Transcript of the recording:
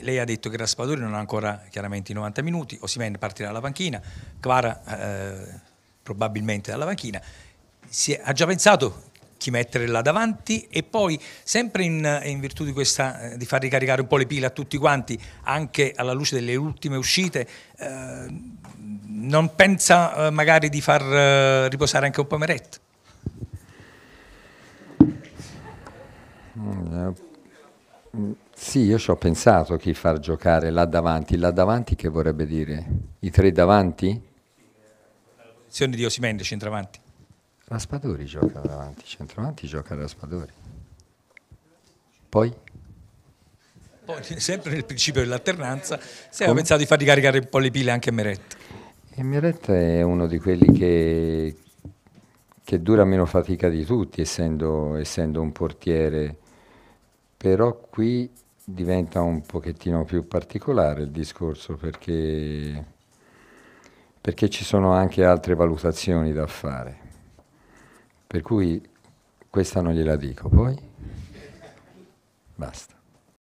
Lei ha detto che Raspadori non ha ancora chiaramente i 90 minuti, Osimen partirà dalla panchina, Clara eh, probabilmente dalla panchina. Si è, ha già pensato chi mettere là davanti e poi sempre in, in virtù di, questa, eh, di, far ricaricare un po' le pile a tutti quanti, anche alla luce delle ultime uscite, eh, non pensa eh, magari di far eh, riposare anche un po' Meret? Mm, eh, Mm, sì, io ci ho pensato chi far giocare là davanti. Là davanti che vorrebbe dire? I tre davanti? La posizione di Osimende, centravanti. Raspadori gioca davanti, centravanti gioca Raspadori. Poi? Poi, sempre nel principio dell'alternanza, si era pensato di far ricaricare un po' le pile anche Meret. E Meret è uno di quelli che, che dura meno fatica di tutti, essendo, essendo un portiere però qui diventa un pochettino più particolare il discorso perché, perché ci sono anche altre valutazioni da fare. Per cui questa non gliela dico, poi basta.